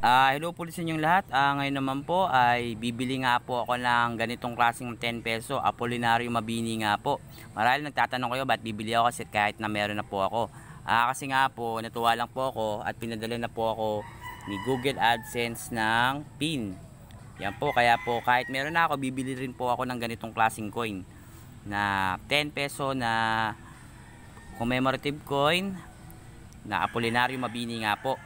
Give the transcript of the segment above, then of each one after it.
Uh, hello po sa inyong lahat. Uh, ngayon naman po ay bibili nga po ako ng ganitong klaseng 10 peso. Apolinario Mabini nga po. Marahil nagtatanong kayo ba't bibili ako kasi kahit na meron na po ako. Uh, kasi nga po natuwa lang po ako at pinadala na po ako ni Google AdSense ng pin. Yan po kaya po kahit meron na ako bibili rin po ako ng ganitong klaseng coin na 10 peso na commemorative coin na Apolinario Mabini nga po.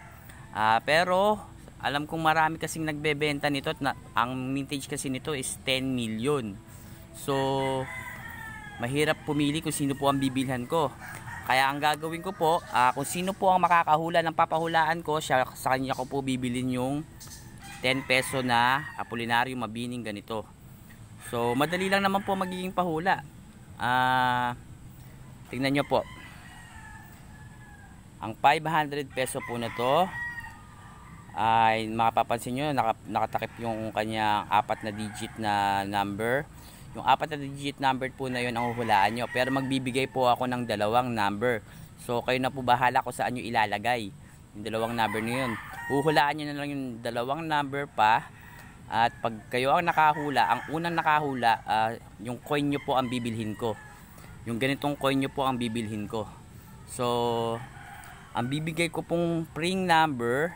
Uh, pero alam kong marami kasing nagbebenta nito at na, ang mintage kasi nito is 10 million. So, mahirap pumili kung sino po ang bibilhan ko. Kaya ang gagawin ko po, uh, kung sino po ang makakahula ng papahulaan ko, siya, sa kanya ko po bibilin yung 10 peso na apulinaryo mabining ganito. So, madali lang naman po magiging pahula. Uh, ah, tingnan nyo po. Ang 500 peso po na to, ay makapapansin nyo naka, nakatakip yung kanyang apat na digit na number yung apat na digit number po na yun ang huhulaan nyo pero magbibigay po ako ng dalawang number so kayo na po bahala kung saan nyo ilalagay yung dalawang number na yun huhulaan nyo na lang yung dalawang number pa at pag kayo ang nakahula ang unang nakahula uh, yung coin nyo po ang bibilhin ko yung ganitong coin nyo po ang bibilhin ko so ang bibigay ko pong pring number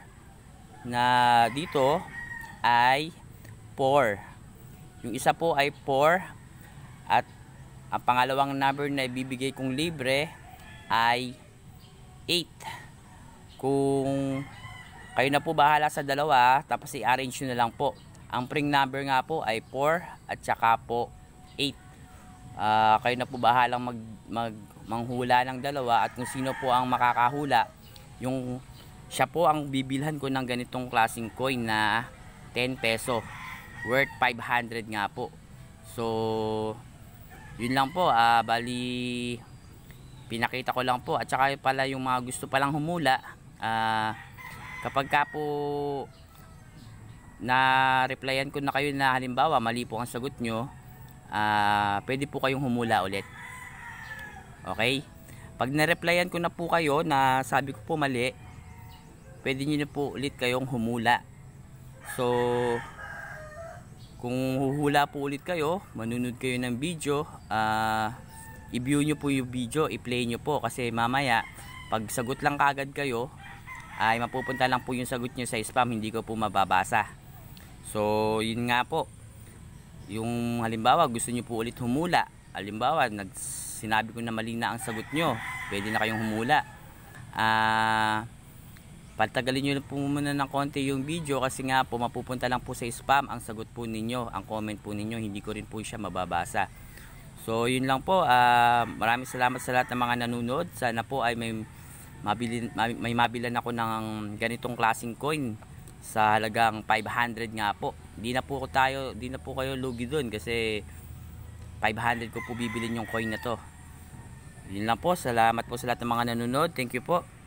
na dito ay 4. Yung isa po ay 4 at ang pangalawang number na ibibigay kong libre ay 8. Kung kayo na po bahala sa dalawa, tapos i-arrange nyo na lang po. Ang pring number nga po ay 4 at saka po 8. Uh, ah, kayo na po bahalang mag, mag, manghula ng dalawa at kung sino po ang makakahula, yung siya po ang bibilhan ko ng ganitong klaseng coin na 10 peso worth 500 nga po so yun lang po uh, bali pinakita ko lang po at saka pala yung mga gusto palang humula uh, kapag ka po na replyan ko na kayo na halimbawa mali po ang sagot nyo uh, pwede po kayong humula ulit okay pag na-replyan ko na po kayo na sabi ko po mali pwede nyo na po ulit kayong humula so kung huhula po ulit kayo manunod kayo ng video uh, i-view nyo po yung video i-play nyo po kasi mamaya pag sagot lang kagad kayo ay mapupunta lang po yung sagot nyo sa spam hindi ko po mababasa so yun nga po yung halimbawa gusto nyo po ulit humula halimbawa nag, ko na mali na ang sagot nyo pwede na kayong humula ah uh, Pantagalin nyo po muna ng konti yung video kasi nga po mapupunta lang po sa spam ang sagot po ninyo, ang comment po ninyo, hindi ko rin po siya mababasa. So yun lang po, uh, maraming salamat sa lahat ng mga nanonood. Sana po ay may mabilin, may mabilan ako ng ganitong klasing coin sa halagang 500 nga po. Hindi na po tayo, hindi na po kayo lugi doon kasi 500 ko po bibilin yung coin na to. Yun lang po, salamat po sa lahat ng mga nanonood. Thank you po.